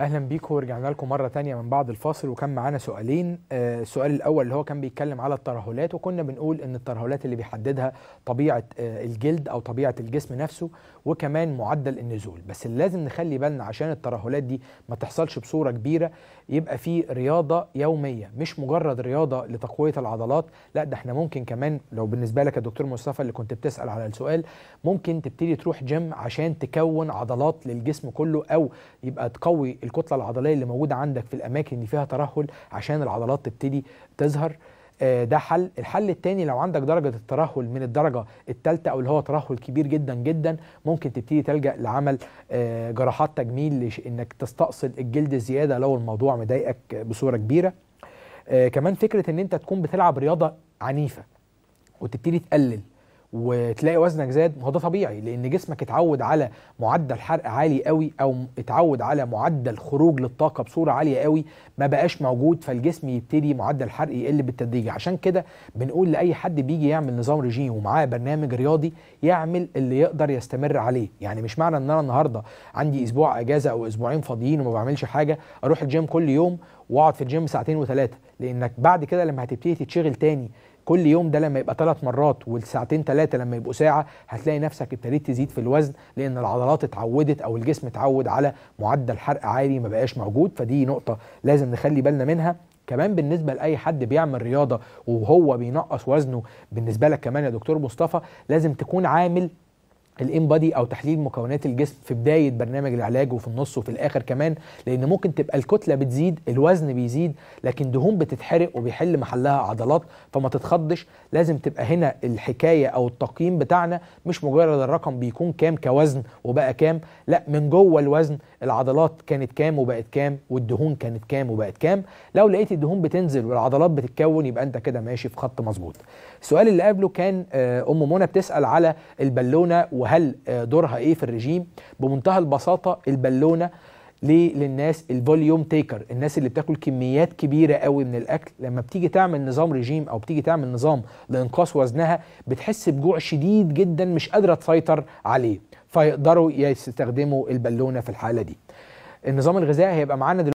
اهلا بيكم ورجعنا لكم مره تانية من بعد الفاصل وكان معانا سؤالين آه، السؤال الاول اللي هو كان بيتكلم على الترهلات وكنا بنقول ان الترهلات اللي بيحددها طبيعه آه، الجلد او طبيعه الجسم نفسه وكمان معدل النزول بس اللي لازم نخلي بالنا عشان الترهلات دي ما تحصلش بصوره كبيره يبقى في رياضه يوميه مش مجرد رياضه لتقويه العضلات لا ده احنا ممكن كمان لو بالنسبه لك يا دكتور مصطفى اللي كنت بتسال على السؤال ممكن تبتدي تروح جيم عشان تكون عضلات للجسم كله او يبقى تقوي الكتله العضليه اللي موجوده عندك في الاماكن اللي فيها ترهل عشان العضلات تبتدي تظهر آه، ده حل الحل الثاني لو عندك درجة الترهل من الدرجة الثالثة أو اللي هو ترهل كبير جدا جدا ممكن تبتدي تلجأ لعمل آه، جراحات تجميل إنك تستأصل الجلد زيادة لو الموضوع مضايقك بصورة كبيرة آه، كمان فكرة إن أنت تكون بتلعب رياضة عنيفة وتبتدي تقلل وتلاقي وزنك زاد ما هو ده طبيعي لان جسمك اتعود على معدل حرق عالي قوي او اتعود على معدل خروج للطاقه بصوره عاليه قوي ما بقاش موجود فالجسم يبتدي معدل الحرق يقل بالتدريج عشان كده بنقول لاي حد بيجي يعمل نظام رجيم ومعاه برنامج رياضي يعمل اللي يقدر يستمر عليه يعني مش معنى ان انا النهارده عندي اسبوع اجازه او اسبوعين فاضيين وما بعملش حاجه اروح الجيم كل يوم واقعد في الجيم ساعتين وثلاثه لانك بعد كده لما هتبتدي تتشغل تاني كل يوم ده لما يبقى ثلاث مرات والساعتين ثلاثه لما يبقوا ساعه هتلاقي نفسك ابتديت تزيد في الوزن لان العضلات اتعودت او الجسم اتعود على معدل حرق عالي ما بقاش موجود فدي نقطه لازم نخلي بالنا منها كمان بالنسبه لاي حد بيعمل رياضه وهو بينقص وزنه بالنسبه لك كمان يا دكتور مصطفى لازم تكون عامل الان بادي او تحليل مكونات الجسم في بدايه برنامج العلاج وفي النص وفي الاخر كمان لان ممكن تبقى الكتله بتزيد الوزن بيزيد لكن دهون بتتحرق وبيحل محلها عضلات فما تتخضش لازم تبقى هنا الحكايه او التقييم بتاعنا مش مجرد الرقم بيكون كام كوزن وبقى كام لا من جوه الوزن العضلات كانت كام وبقت كام والدهون كانت كام وبقت كام لو لقيت الدهون بتنزل والعضلات بتتكون يبقى انت كده ماشي في خط مظبوط السؤال اللي قبله كان آه، ام منى بتسال على البالونه وهل آه، دورها ايه في الرجيم بمنتهى البساطه البالونه ليه للناس الفوليوم تيكر الناس اللي بتاكل كميات كبيره قوي من الاكل لما بتيجي تعمل نظام رجيم او بتيجي تعمل نظام لانقاص وزنها بتحس بجوع شديد جدا مش قادره تسيطر عليه فيقدروا يستخدموا البالونه في الحاله دي النظام الغذائي هيبقى معانا